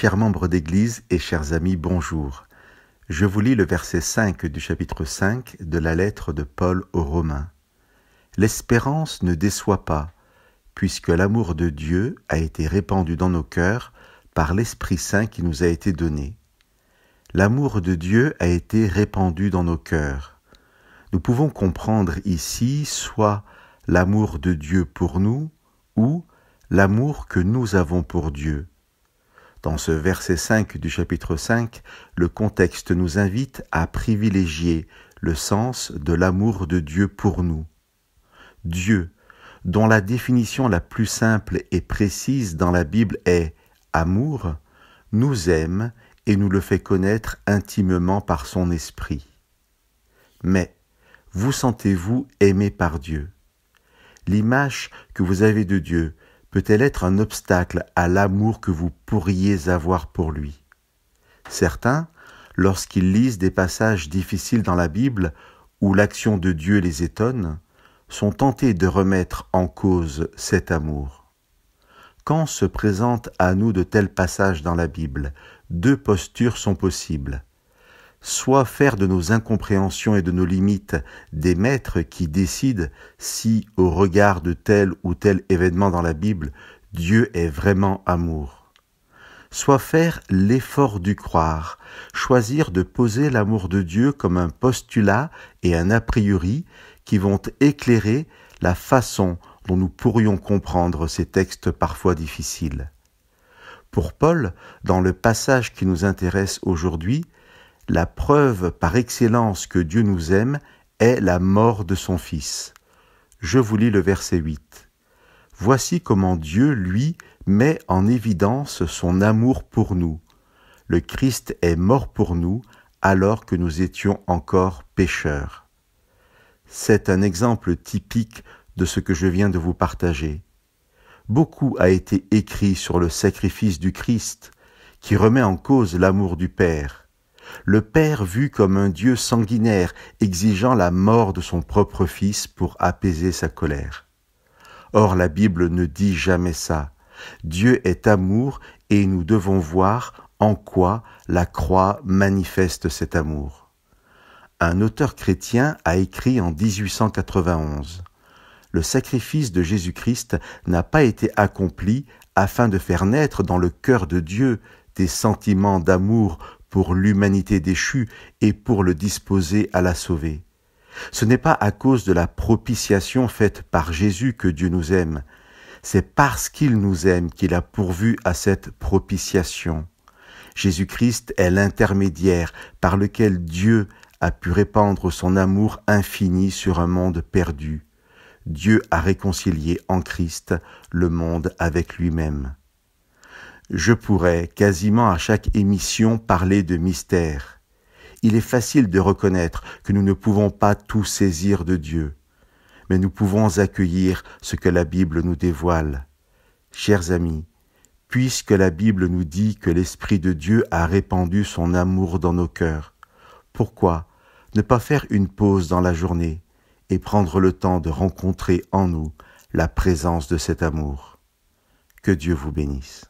Chers membres d'Église et chers amis, bonjour. Je vous lis le verset 5 du chapitre 5 de la lettre de Paul aux Romains. L'espérance ne déçoit pas, puisque l'amour de Dieu a été répandu dans nos cœurs par l'Esprit Saint qui nous a été donné. L'amour de Dieu a été répandu dans nos cœurs. Nous pouvons comprendre ici soit l'amour de Dieu pour nous, ou l'amour que nous avons pour Dieu. Dans ce verset 5 du chapitre 5, le contexte nous invite à privilégier le sens de l'amour de Dieu pour nous. Dieu, dont la définition la plus simple et précise dans la Bible est amour, nous aime et nous le fait connaître intimement par son esprit. Mais vous sentez-vous aimé par Dieu L'image que vous avez de Dieu, peut-elle être un obstacle à l'amour que vous pourriez avoir pour lui Certains, lorsqu'ils lisent des passages difficiles dans la Bible où l'action de Dieu les étonne, sont tentés de remettre en cause cet amour. Quand se présentent à nous de tels passages dans la Bible, deux postures sont possibles soit faire de nos incompréhensions et de nos limites des maîtres qui décident si, au regard de tel ou tel événement dans la Bible, Dieu est vraiment amour, soit faire l'effort du croire, choisir de poser l'amour de Dieu comme un postulat et un a priori qui vont éclairer la façon dont nous pourrions comprendre ces textes parfois difficiles. Pour Paul, dans le passage qui nous intéresse aujourd'hui, la preuve par excellence que Dieu nous aime est la mort de son Fils. Je vous lis le verset 8. Voici comment Dieu, lui, met en évidence son amour pour nous. Le Christ est mort pour nous alors que nous étions encore pécheurs. C'est un exemple typique de ce que je viens de vous partager. Beaucoup a été écrit sur le sacrifice du Christ, qui remet en cause l'amour du Père le Père vu comme un Dieu sanguinaire, exigeant la mort de son propre Fils pour apaiser sa colère. Or la Bible ne dit jamais ça. Dieu est amour et nous devons voir en quoi la croix manifeste cet amour. Un auteur chrétien a écrit en 1891 le sacrifice de Jésus-Christ n'a pas été accompli afin de faire naître dans le cœur de Dieu des sentiments d'amour pour l'humanité déchue et pour le disposer à la sauver. Ce n'est pas à cause de la propitiation faite par Jésus que Dieu nous aime, c'est parce qu'il nous aime qu'il a pourvu à cette propitiation. Jésus-Christ est l'intermédiaire par lequel Dieu a pu répandre son amour infini sur un monde perdu. Dieu a réconcilié en Christ le monde avec lui-même. Je pourrais, quasiment à chaque émission, parler de mystère. Il est facile de reconnaître que nous ne pouvons pas tout saisir de Dieu, mais nous pouvons accueillir ce que la Bible nous dévoile. Chers amis, puisque la Bible nous dit que l'Esprit de Dieu a répandu son amour dans nos cœurs, pourquoi ne pas faire une pause dans la journée et prendre le temps de rencontrer en nous la présence de cet amour. Que Dieu vous bénisse.